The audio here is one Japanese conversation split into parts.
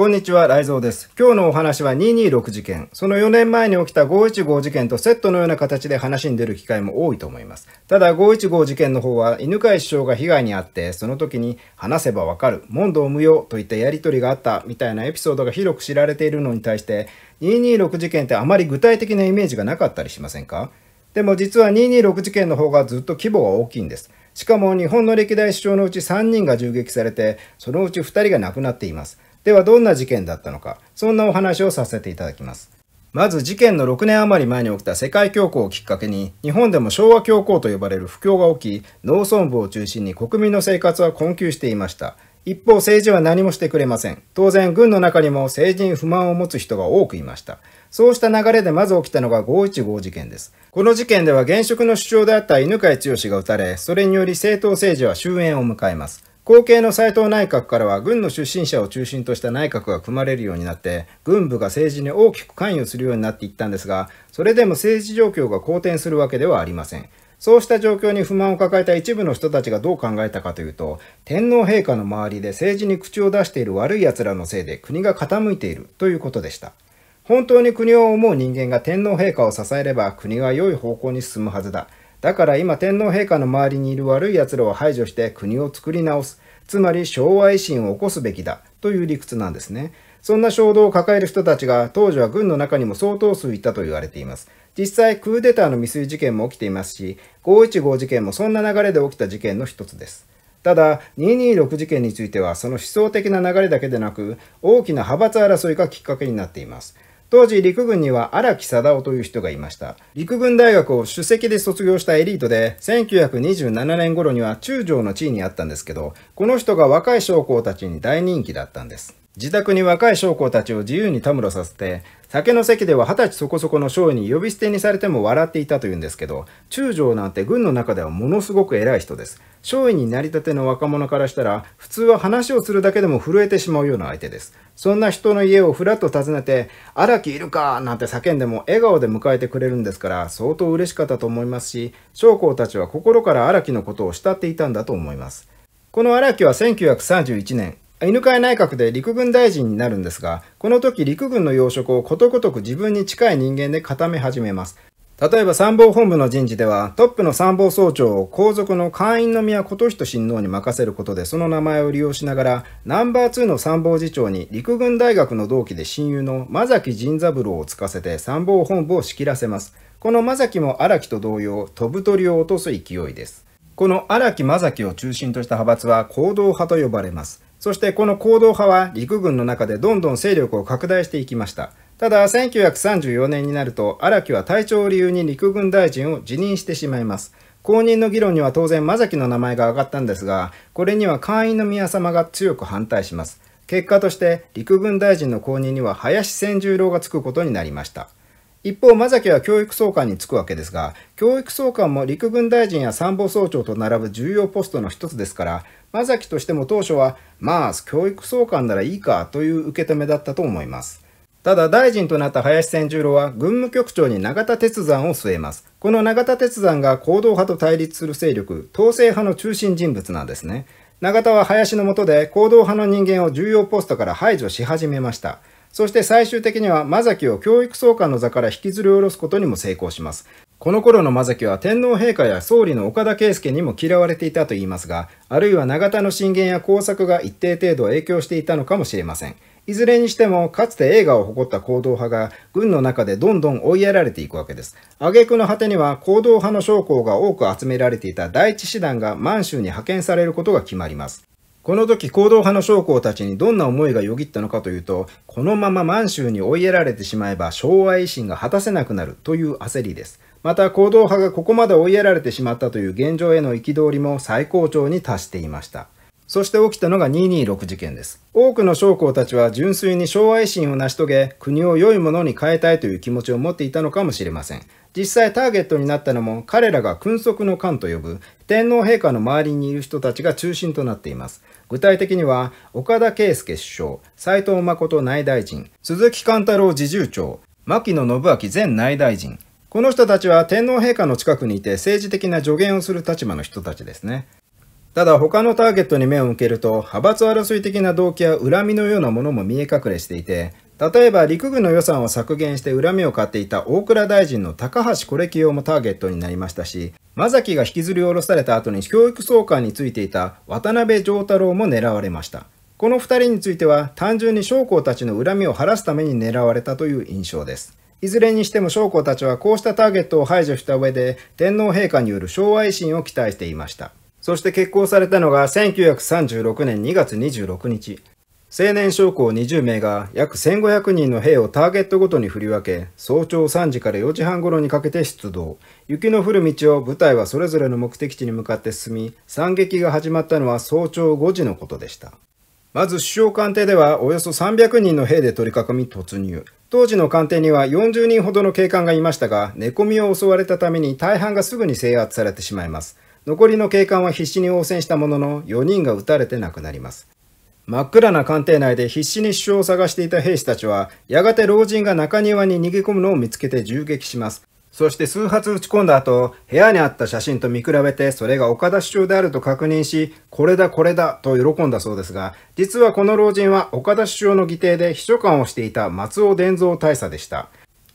こんにちは、雷蔵です。今日のお話は226事件。その4年前に起きた515事件とセットのような形で話に出る機会も多いと思います。ただ、515事件の方は、犬飼首相が被害に遭って、その時に話せばわかる、問答無用といったやりとりがあったみたいなエピソードが広く知られているのに対して、226事件ってあまり具体的なイメージがなかったりしませんかでも実は226事件の方がずっと規模が大きいんです。しかも日本の歴代首相のうち3人が銃撃されて、そのうち2人が亡くなっています。ではどんな事件だったのか、そんなお話をさせていただきます。まず事件の6年余り前に起きた世界恐慌をきっかけに、日本でも昭和恐慌と呼ばれる不況が起き、農村部を中心に国民の生活は困窮していました。一方、政治は何もしてくれません。当然、軍の中にも政治に不満を持つ人が多くいました。そうした流れでまず起きたのが515事件です。この事件では現職の首相であった犬飼剛が撃たれ、それにより政党政治は終焉を迎えます。後継の斎藤内閣からは軍の出身者を中心とした内閣が組まれるようになって軍部が政治に大きく関与するようになっていったんですがそれでも政治状況が好転するわけではありませんそうした状況に不満を抱えた一部の人たちがどう考えたかというと、天皇陛下の周りで政治に口を出している悪い奴らのせいで国が傾いているということでした。本当に国を思う人間が天皇陛下を支えれば国は良い方向に進むはずだ。だから今天皇陛下の周りにいる悪い奴らを排除して国を作り直す。つまり昭和維新を起こすべきだ。という理屈なんですね。そんな衝動を抱える人たちが当時は軍の中にも相当数いたと言われています。実際クーデターの未遂事件も起きていますし、515事件もそんな流れで起きた事件の一つです。ただ、226事件についてはその思想的な流れだけでなく、大きな派閥争いがきっかけになっています。当時陸軍には荒木貞夫という人がいました。陸軍大学を首席で卒業したエリートで、1927年頃には中将の地位にあったんですけど、この人が若い将校たちに大人気だったんです。自宅に若い将校たちを自由にたむろさせて、酒の席では二十歳そこそこの将に呼び捨てにされても笑っていたというんですけど、中将なんて軍の中ではものすごく偉い人です。将尉になりたての若者からしたら、普通は話をするだけでも震えてしまうような相手です。そんな人の家をふらっと訪ねて、荒木いるかなんて叫んでも笑顔で迎えてくれるんですから、相当嬉しかったと思いますし、将校たちは心から荒木のことを慕っていたんだと思います。この荒木は1931年、犬飼内閣で陸軍大臣になるんですが、この時陸軍の要職をことごとく自分に近い人間で固め始めます。例えば参謀本部の人事では、トップの参謀総長を皇族の会員の宮琴人親王に任せることでその名前を利用しながら、ナンバー2の参謀次長に陸軍大学の同期で親友の間崎仁三郎をつかせて参謀本部を仕切らせます。この間崎も荒木と同様、飛ぶ鳥を落とす勢いです。この荒木正樹を中心とした派閥は行動派と呼ばれます。そしてこの行動派は陸軍の中でどんどん勢力を拡大していきました。ただ、1934年になると、荒木は体調を理由に陸軍大臣を辞任してしまいます。公認の議論には当然、正木の名前が挙がったんですが、これには会員の宮様が強く反対します。結果として、陸軍大臣の公認には林千十郎がつくことになりました。一方、マザキは教育総監につくわけですが、教育総監も陸軍大臣や参謀総長と並ぶ重要ポストの一つですから、マザキとしても当初は、まあ、教育総監ならいいかという受け止めだったと思います。ただ、大臣となった林千十郎は、軍務局長に永田鉄山を据えます。この永田鉄山が行動派と対立する勢力、統制派の中心人物なんですね。永田は林の下で、行動派の人間を重要ポストから排除し始めました。そして最終的には、マザキを教育総監の座から引きずり下ろすことにも成功します。この頃のザキは天皇陛下や総理の岡田圭介にも嫌われていたといいますが、あるいは永田の進言や工作が一定程度影響していたのかもしれません。いずれにしても、かつて映画を誇った行動派が軍の中でどんどん追いやられていくわけです。挙句の果てには、行動派の将校が多く集められていた第一師団が満州に派遣されることが決まります。この時行動派の将校たちにどんな思いがよぎったのかというと、このまま満州に追いやられてしまえば昭和維新が果たせなくなるという焦りです。また行動派がここまで追いやられてしまったという現状への憤りも最高潮に達していました。そして起きたのが226事件です。多くの将校たちは純粋に昭和維新を成し遂げ、国を良いものに変えたいという気持ちを持っていたのかもしれません。実際ターゲットになったのも彼らが君側の官と呼ぶ天皇陛下の周りにいる人たちが中心となっています。具体的には、岡田圭介首相、斎藤誠内大臣、鈴木貫太郎自従長、牧野信明前内大臣。この人たちは天皇陛下の近くにいて政治的な助言をする立場の人たちですね。ただ他のターゲットに目を向けると派閥争い的な動機や恨みのようなものも見え隠れしていて例えば陸軍の予算を削減して恨みを買っていた大倉大臣の高橋是用もターゲットになりましたし正崎が引きずり下ろされた後に教育総監についていた渡辺丈太郎も狙われましたこの2人については単純に将校たちの恨みを晴らすために狙われたという印象ですいずれにしても将校たちはこうしたターゲットを排除した上で天皇陛下による昭和維新を期待していましたそして結婚されたのが1936年2月26日。青年将校20名が約1500人の兵をターゲットごとに振り分け、早朝3時から4時半頃にかけて出動。雪の降る道を部隊はそれぞれの目的地に向かって進み、惨劇が始まったのは早朝5時のことでした。まず首相官邸ではおよそ300人の兵で取り囲み突入。当時の官邸には40人ほどの警官がいましたが、寝込みを襲われたために大半がすぐに制圧されてしまいます。残りの警官は必死に応戦したものの4人が撃たれて亡くなります真っ暗な官邸内で必死に首相を探していた兵士たちはやがて老人が中庭に逃げ込むのを見つけて銃撃しますそして数発撃ち込んだ後、部屋にあった写真と見比べて、それが岡田首相であると確認し、これだこれだと喜んだそうですが、実はこの老人は岡田首相の議定で秘書官をしていた松尾伝蔵大佐でした。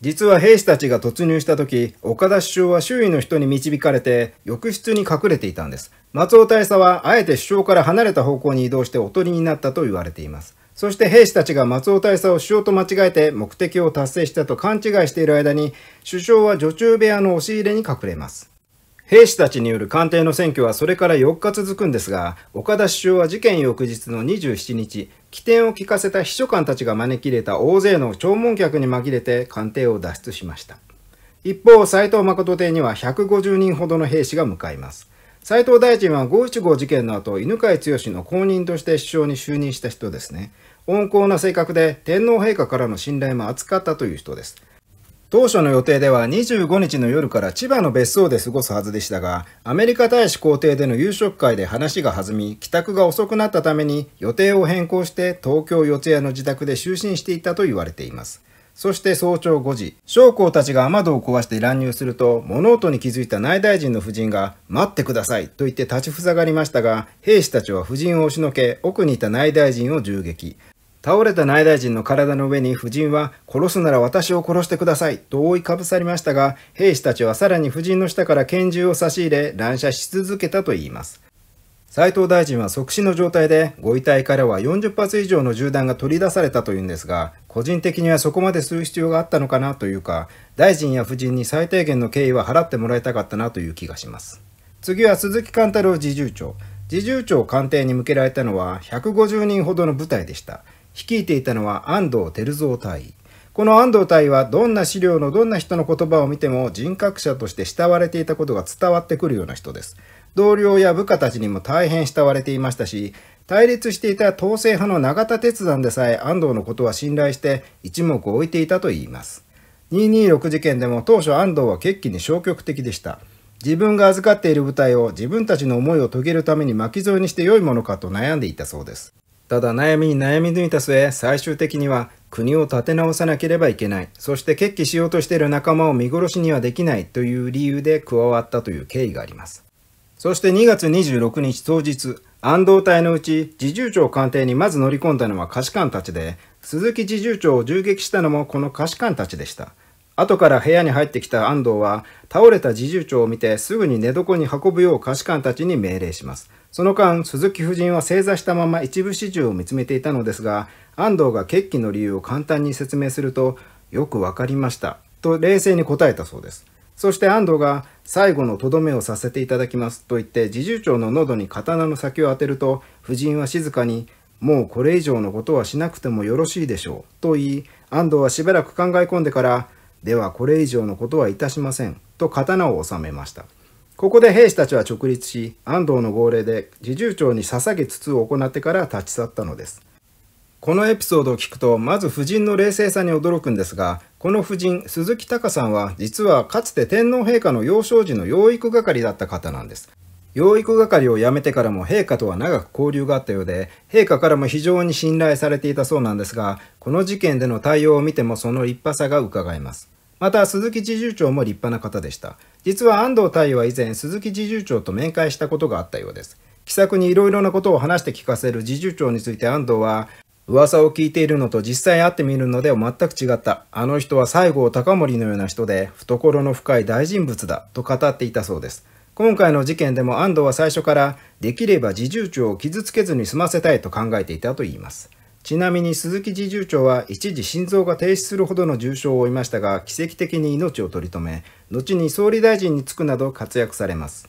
実は兵士たちが突入した時、岡田首相は周囲の人に導かれて、浴室に隠れていたんです。松尾大佐は、あえて首相から離れた方向に移動しておとりになったと言われています。そして兵士たちが松尾大佐を首相と間違えて目的を達成したと勘違いしている間に、首相は女中部屋の押し入れに隠れます。兵士たちによる官邸の選挙はそれから4日続くんですが、岡田首相は事件翌日の27日、起点を聞かせた秘書官たちが招き入れた大勢の弔問客に紛れて官邸を脱出しました。一方、斎藤誠邸には150人ほどの兵士が向かいます。斉藤大臣は五一五事件の後、犬飼剛の後任として首相に就任した人ですね。温厚な性格で天皇陛下からの信頼も厚かったという人です。当初の予定では25日の夜から千葉の別荘で過ごすはずでしたが、アメリカ大使公邸での夕食会で話が弾み、帰宅が遅くなったために予定を変更して東京四谷の自宅で就寝していたと言われています。そして早朝5時、将校たちが雨戸を壊して乱入すると、物音に気づいた内大臣の夫人が、待ってくださいと言って立ちふさがりましたが、兵士たちは夫人を押しのけ、奥にいた内大臣を銃撃。倒れた内大臣の体の上に夫人は、殺すなら私を殺してください、と覆いかぶさりましたが、兵士たちはさらに夫人の下から拳銃を差し入れ、乱射し続けたといいます。斉藤大臣は即死の状態で、ご遺体からは40発以上の銃弾が取り出されたというんですが、個人的にはそこまでする必要があったのかなというか、大臣や夫人に最低限の敬意は払ってもらいたかったなという気がします。次は鈴木貫太郎侍従長。侍従長官邸に向けられたのは150人ほどの部隊でした。率いていたのは安藤照蔵隊。この安藤隊はどんな資料のどんな人の言葉を見ても人格者として慕われていたことが伝わってくるような人です。同僚や部下たちにも大変慕われていましたし、対立していた統制派の永田鉄山でさえ安藤のことは信頼して一目置いていたと言います。226事件でも当初安藤は決起に消極的でした。自分が預かっている部隊を自分たちの思いを遂げるために巻き添えにして良いものかと悩んでいたそうです。ただ悩みに悩み抜いた末、最終的には国を立て直さなければいけない。そして決起しようとしている仲間を見殺しにはできないという理由で加わったという経緯があります。そして2月26日当日、安藤隊のうち侍従長官邸にまず乗り込んだのは菓子官たちで、鈴木侍従長を銃撃したのもこの菓子官たちでした。後から部屋に入ってきた安藤は、倒れた侍従長を見てすぐに寝床に運ぶよう菓子官たちに命令します。その間、鈴木夫人は正座したまま一部始終を見つめていたのですが、安藤が決起の理由を簡単に説明すると、よくわかりました、と冷静に答えたそうです。そして安藤が、最後のとどめをさせていただきますと言って、侍従長の喉に刀の先を当てると、夫人は静かに、もうこれ以上のことはしなくてもよろしいでしょう、と言い、安藤はしばらく考え込んでから、ではこれ以上のことはいたしません、と刀を収めました。ここで兵士たちは直立し、安藤の号令で侍従長に捧げつつを行ってから立ち去ったのです。このエピソードを聞くと、まず夫人の冷静さに驚くんですが、この夫人、鈴木隆さんは、実はかつて天皇陛下の幼少時の養育係だった方なんです。養育係を辞めてからも陛下とは長く交流があったようで、陛下からも非常に信頼されていたそうなんですが、この事件での対応を見てもその立派さが伺えます。また鈴木侍従長も立派な方でした実は安藤太陽は以前鈴木侍従長と面会したことがあったようです気さくにいろいろなことを話して聞かせる侍従長について安藤は噂を聞いているのと実際会ってみるのでは全く違った。あの人は西郷隆盛のような人で、懐の深い大人物だ、と語っていたそうです。今回の事件でも安藤は最初から、できれば侍従長を傷つけずに済ませたいと考えていたといいます。ちなみに鈴木侍従長は一時心臓が停止するほどの重傷を負いましたが奇跡的に命を取り留め後に総理大臣に就くなど活躍されます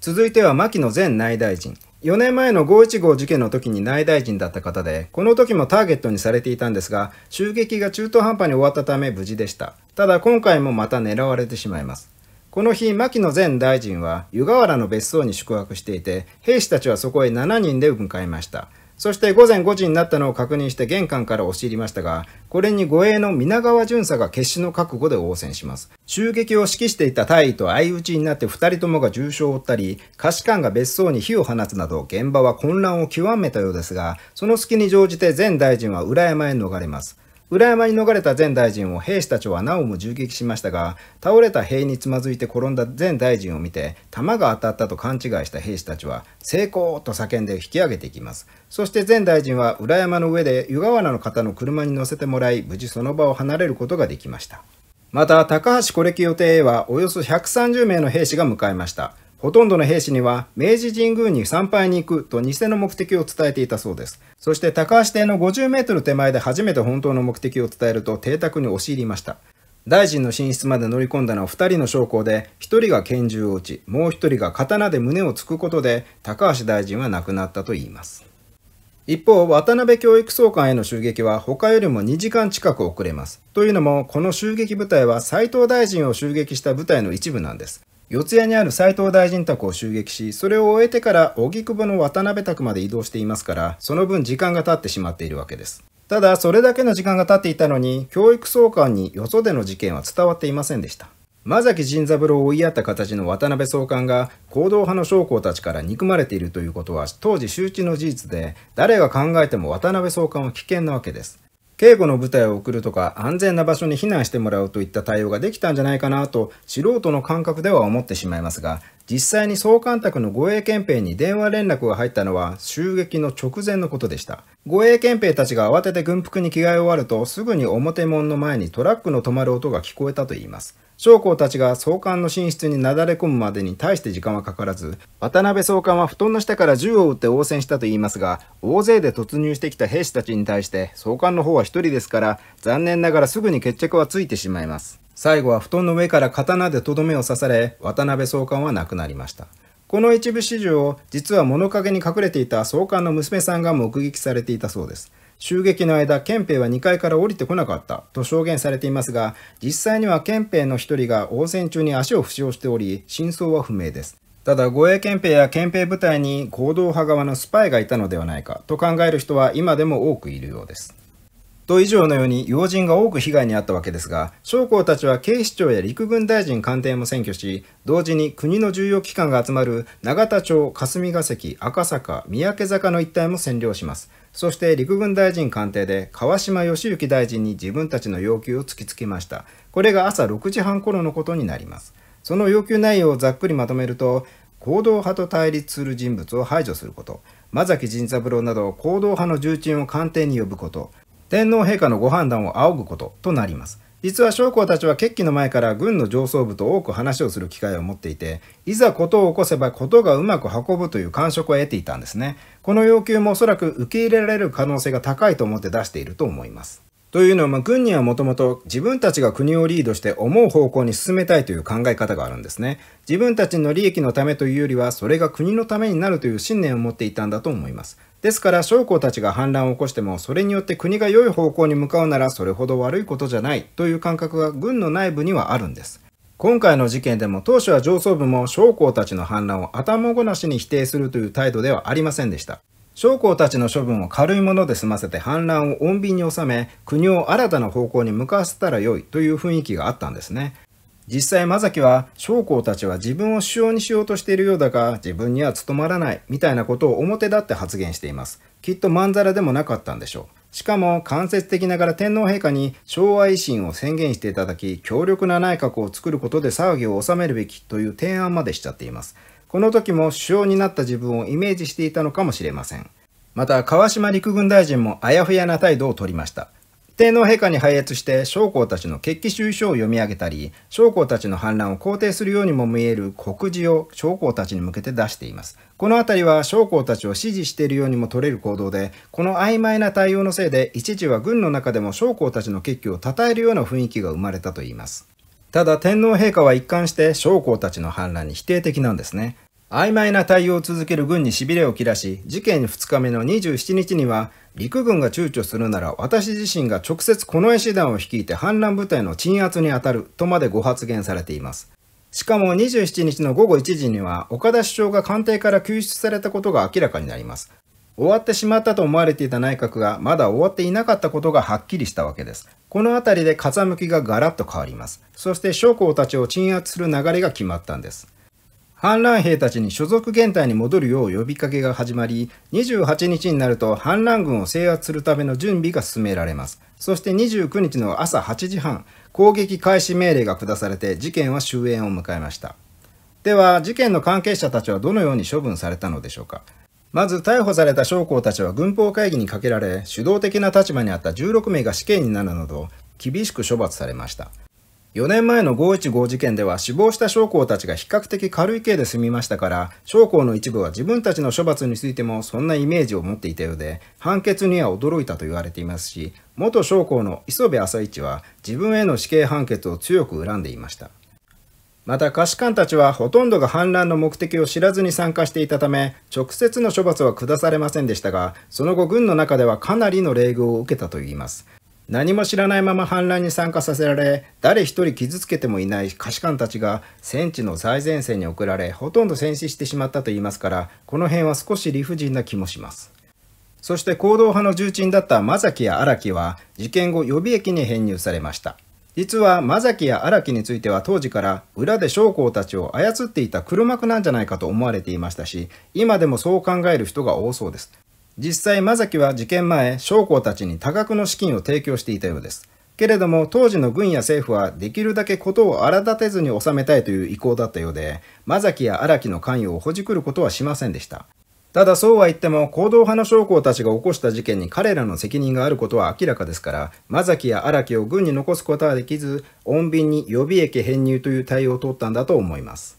続いては牧野前内大臣4年前の515事件の時に内大臣だった方でこの時もターゲットにされていたんですが襲撃が中途半端に終わったため無事でしたただ今回もまた狙われてしまいますこの日牧野前大臣は湯河原の別荘に宿泊していて兵士たちはそこへ7人で向かいましたそして午前5時になったのを確認して玄関から押し入りましたが、これに護衛の皆川巡査が決死の覚悟で応戦します。襲撃を指揮していた大尉と相打ちになって2人ともが重傷を負ったり、下士官が別荘に火を放つなど現場は混乱を極めたようですが、その隙に乗じて前大臣は裏山へ逃れます。裏山に逃れた前大臣を兵士たちはなおも銃撃しましたが、倒れた兵につまずいて転んだ前大臣を見て、弾が当たったと勘違いした兵士たちは、成功と叫んで引き上げていきます。そして前大臣は裏山の上で湯河原の方の車に乗せてもらい、無事その場を離れることができました。また、高橋コレ予定へはおよそ130名の兵士が迎えました。ほとんどの兵士には明治神宮に参拝に行くと偽の目的を伝えていたそうです。そして高橋邸の50メートル手前で初めて本当の目的を伝えると邸宅に押し入りました。大臣の寝室まで乗り込んだのは2人の将校で、1人が拳銃を撃ち、もう1人が刀で胸を突くことで、高橋大臣は亡くなったといいます。一方、渡辺教育総監への襲撃は他よりも2時間近く遅れます。というのも、この襲撃部隊は斉藤大臣を襲撃した部隊の一部なんです。四谷にある斉藤大臣宅を襲撃し、それを終えてから荻窪の渡辺宅まで移動していますから、その分時間が経ってしまっているわけです。ただ、それだけの時間が経っていたのに、教育総監によそでの事件は伝わっていませんでした。間崎仁三郎を追いやった形の渡辺総監が行動派の将校たちから憎まれているということは当時周知の事実で誰が考えても渡辺総監は危険なわけです警護の部隊を送るとか安全な場所に避難してもらうといった対応ができたんじゃないかなと素人の感覚では思ってしまいますが実際に総監督の護衛憲兵に電話連絡が入ったのは襲撃の直前のことでした。護衛憲兵たちが慌てて軍服に着替え終わるとすぐに表門の前にトラックの止まる音が聞こえたといいます。将校たちが総監の寝室になだれ込むまでに大して時間はかからず、渡辺総監は布団の下から銃を撃って応戦したと言いますが、大勢で突入してきた兵士たちに対して、総監の方は一人ですから、残念ながらすぐに決着はついてしまいます。最後は布団の上から刀でとどめを刺され、渡辺総監は亡くなりました。この一部始終を実は物陰に隠れていた総監の娘さんが目撃されていたそうです。襲撃の間、憲兵は2階から降りてこなかったと証言されていますが、実際には憲兵の1人が応戦中に足を負傷しており、真相は不明です。ただ、護衛憲兵や憲兵部隊に行動派側のスパイがいたのではないかと考える人は今でも多くいるようです。と以上のように要人が多く被害に遭ったわけですが、将校たちは警視庁や陸軍大臣官邸も占拠し、同時に国の重要機関が集まる永田町、霞が関、赤坂、三宅坂の一帯も占領します。そして陸軍大臣官邸で川島義行大臣に自分たちの要求を突きつけました。これが朝6時半頃のことになります。その要求内容をざっくりまとめると、行動派と対立する人物を排除すること、間崎仁三郎など行動派の重鎮を官邸に呼ぶこと、天皇陛下のご判断を仰ぐこととなります。実は将校たちは決起の前から軍の上層部と多く話をする機会を持っていて、いざ事を起こせば事がうまく運ぶという感触を得ていたんですね。この要求もおそらく受け入れられる可能性が高いと思って出していると思います。というのは、まあ、軍にはもともと自分たちが国をリードして思う方向に進めたいという考え方があるんですね。自分たちの利益のためというよりは、それが国のためになるという信念を持っていたんだと思います。ですから、将校たちが反乱を起こしても、それによって国が良い方向に向かうなら、それほど悪いことじゃないという感覚が軍の内部にはあるんです。今回の事件でも当初は上層部も将校たちの反乱を頭ごなしに否定するという態度ではありませんでした。将校たちの処分を軽いもので済ませて反乱を穏便に収め国を新たな方向に向かわせたらよいという雰囲気があったんですね実際正樹は将校たちは自分を首相にしようとしているようだが自分には務まらないみたいなことを表立って発言していますきっとまんざらでもなかったんでしょうしかも間接的ながら天皇陛下に昭和維新を宣言していただき強力な内閣を作ることで騒ぎを収めるべきという提案までしちゃっていますこの時も首相になった自分をイメージしていたのかもしれません。また、川島陸軍大臣もあやふやな態度をとりました。天皇陛下に拝謁して将校たちの決起収書を読み上げたり、将校たちの反乱を肯定するようにも見える告示を将校たちに向けて出しています。このあたりは将校たちを支持しているようにも取れる行動で、この曖昧な対応のせいで、一時は軍の中でも将校たちの決起を称えるような雰囲気が生まれたといいます。ただ天皇陛下は一貫して将校たちの反乱に否定的なんですね。曖昧な対応を続ける軍に痺れを切らし、事件2日目の27日には、陸軍が躊躇するなら私自身が直接この絵師団を率いて反乱部隊の鎮圧に当たるとまでご発言されています。しかも27日の午後1時には、岡田首相が官邸から救出されたことが明らかになります。終わってしまったと思われていた内閣がまだ終わっていなかったことがはっきりしたわけです。この辺りで風向きがガラッと変わります。そして将校たちを鎮圧する流れが決まったんです。反乱兵たちに所属現隊に戻るよう呼びかけが始まり、28日になると反乱軍を制圧するための準備が進められます。そして29日の朝8時半、攻撃開始命令が下されて事件は終焉を迎えました。では、事件の関係者たちはどのように処分されたのでしょうか。まず逮捕された将校たちは軍法会議にかけられ、主導的な立場にあった16名が死刑になるなど、厳しく処罰されました。4年前の515事件では死亡した将校たちが比較的軽い刑で済みましたから、将校の一部は自分たちの処罰についてもそんなイメージを持っていたようで、判決には驚いたと言われていますし、元将校の磯部朝一は自分への死刑判決を強く恨んでいました。また下士官たちはほとんどが反乱の目的を知らずに参加していたため直接の処罰は下されませんでしたがその後軍の中ではかなりの冷遇を受けたといいます何も知らないまま反乱に参加させられ誰一人傷つけてもいない下士官たちが戦地の最前線に送られほとんど戦死してしまったといいますからこの辺は少し理不尽な気もしますそして行動派の重鎮だった正木や荒木は事件後予備役に編入されました実はマザキや荒木については当時から裏で将校たちを操っていた黒幕なんじゃないかと思われていましたし今でもそう考える人が多そうです実際マザキは事件前将校たちに多額の資金を提供していたようですけれども当時の軍や政府はできるだけ事を荒立てずに収めたいという意向だったようでマザキや荒木の関与をほじくることはしませんでしたただそうは言っても行動派の将校たちが起こした事件に彼らの責任があることは明らかですから間崎や荒木を軍に残すことはできず穏便に予備役編入という対応を取ったんだと思います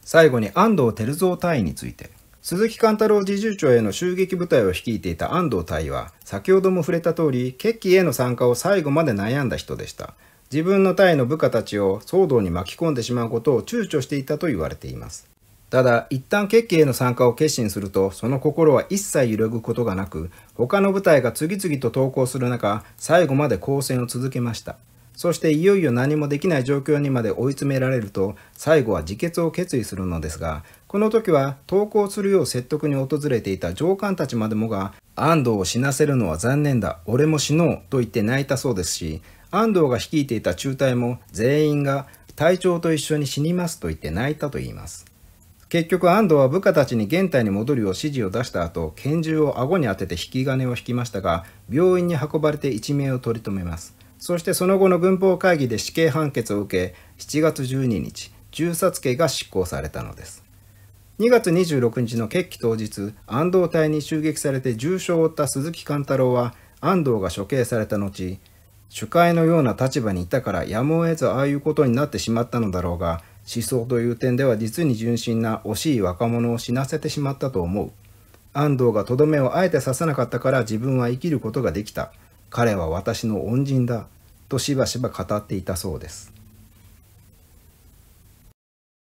最後に安藤照蔵隊員について鈴木貫太郎侍従長への襲撃部隊を率いていた安藤隊は先ほども触れた通り決起への参加を最後まで悩んだ人でした自分の隊の部下たちを騒動に巻き込んでしまうことを躊躇していたと言われていますただ、一旦決起への参加を決心すると、その心は一切揺るぐことがなく、他の部隊が次々と投降する中、最後まで抗戦を続けました。そしていよいよ何もできない状況にまで追い詰められると、最後は自決を決意するのですが、この時は投降するよう説得に訪れていた上官たちまでもが、安藤を死なせるのは残念だ、俺も死のうと言って泣いたそうですし、安藤が率いていた中隊も全員が隊長と一緒に死にますと言って泣いたと言います。結局安藤は部下たちに現代に戻るよう指示を出した後拳銃を顎に当てて引き金を引きましたが病院に運ばれて一命を取り留めますそしてその後の軍法会議で死刑判決を受け7月12日銃殺刑が執行されたのです2月26日の決起当日安藤隊に襲撃されて重傷を負った鈴木貫太郎は安藤が処刑された後主会のような立場にいたからやむを得ずああいうことになってしまったのだろうが思想という点では実に純真な惜しい若者を死なせてしまったと思う安藤がとどめをあえて刺さなかったから自分は生きることができた彼は私の恩人だとしばしば語っていたそうです